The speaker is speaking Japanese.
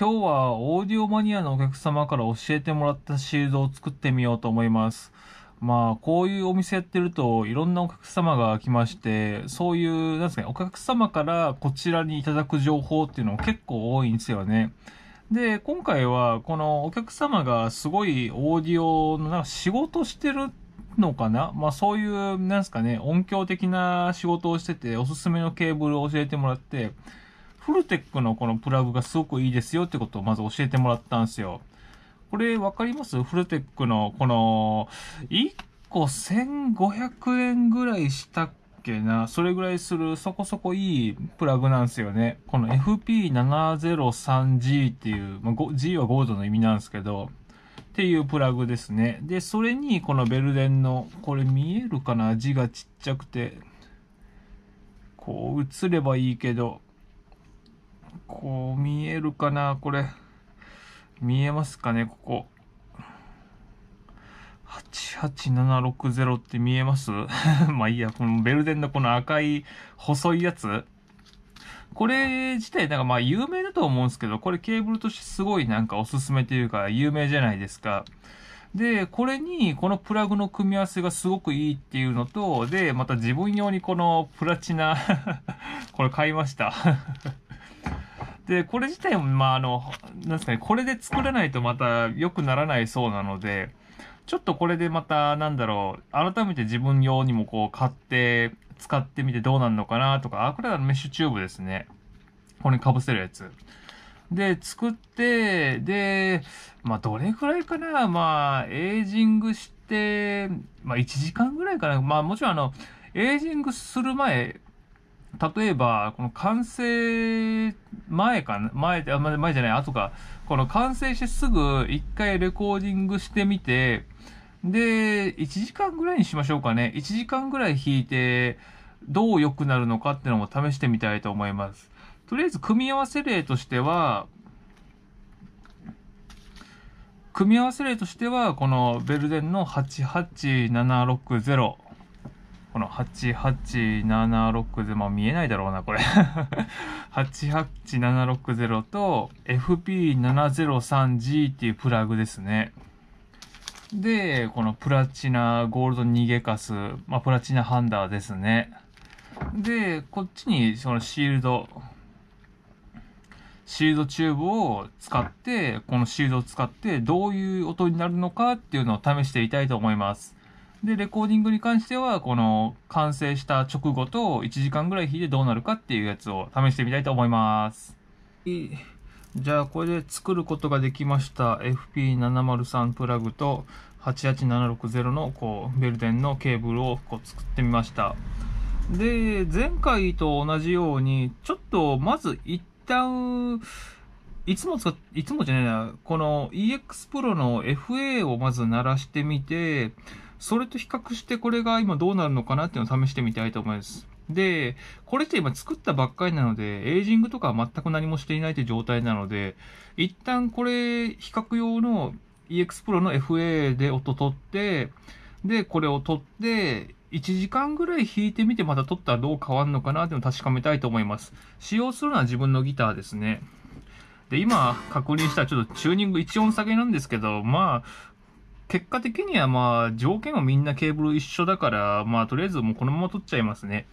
今日はオーディオマニアのお客様から教えてもらったシールドを作ってみようと思います。まあ、こういうお店やってると、いろんなお客様が来まして、そういう、なんですかね、お客様からこちらにいただく情報っていうのも結構多いんですよね。で、今回は、このお客様がすごいオーディオのなんか仕事してるのかなまあそういう、なんですかね、音響的な仕事をしてて、おすすめのケーブルを教えてもらって、フルテックのこのプラグがすごくいいですよってことをまず教えてもらったんですよ。これわかりますフルテックのこの1個1500円ぐらいしたっけなそれぐらいするそこそこいいプラグなんですよね。この FP703G っていう、まあ、G はゴールドの意味なんですけど、っていうプラグですね。で、それにこのベルデンの、これ見えるかな字がちっちゃくて。こう映ればいいけど、こう見えるかなこれ。見えますかねここ。88760って見えます まあいいや、このベルデンのこの赤い細いやつ。これ自体なんかまあ有名だと思うんですけど、これケーブルとしてすごいなんかおすすめというか有名じゃないですか。で、これにこのプラグの組み合わせがすごくいいっていうのと、で、また自分用にこのプラチナ これ買いましたで、これ自体も、まあ、あの、なんですかね、これで作らないとまた良くならないそうなので、ちょっとこれでまた、なんだろう、改めて自分用にもこう買って、使ってみてどうなんのかなとか、あ、これはメッシュチューブですね。これにかぶせるやつ。で、作って、で、まあ、どれくらいかな、まあ、エイジングして、まあ、1時間ぐらいかな。まあ、もちろんあの、エイジングする前例えば、この完成前かな、前、あ、前じゃない、後か、この完成してすぐ一回レコーディングしてみて、で、1時間ぐらいにしましょうかね。1時間ぐらい弾いて、どう良くなるのかっていうのも試してみたいと思います。とりあえず組み合わせ例としては、組み合わせ例としては、このベルデンの88760。この88760まあ見えないだろうなこれ88760 と FP703G っていうプラグですねでこのプラチナゴールド逃げカス、まあ、プラチナハンダーですねでこっちにそのシールドシールドチューブを使ってこのシールドを使ってどういう音になるのかっていうのを試していたいと思いますで、レコーディングに関しては、この完成した直後と1時間ぐらい弾いてどうなるかっていうやつを試してみたいと思います。じゃあ、これで作ることができました FP703 プラグと88760のこうベルデンのケーブルをこう作ってみました。で、前回と同じように、ちょっとまず一旦、いつも使っ、いつもじゃないな、この EX Pro の FA をまず鳴らしてみて、それと比較してこれが今どうなるのかなっていうのを試してみたいと思います。で、これって今作ったばっかりなので、エイジングとかは全く何もしていないという状態なので、一旦これ、比較用の EX Pro の FA で音取って、で、これを取って、1時間ぐらい弾いてみてまた取ったらどう変わるのかなっていうのを確かめたいと思います。使用するのは自分のギターですね。で、今確認したらちょっとチューニング1音下げなんですけど、まあ、結果的にはまあ、条件はみんなケーブル一緒だから、まあ、とりあえずもうこのまま取っちゃいますね。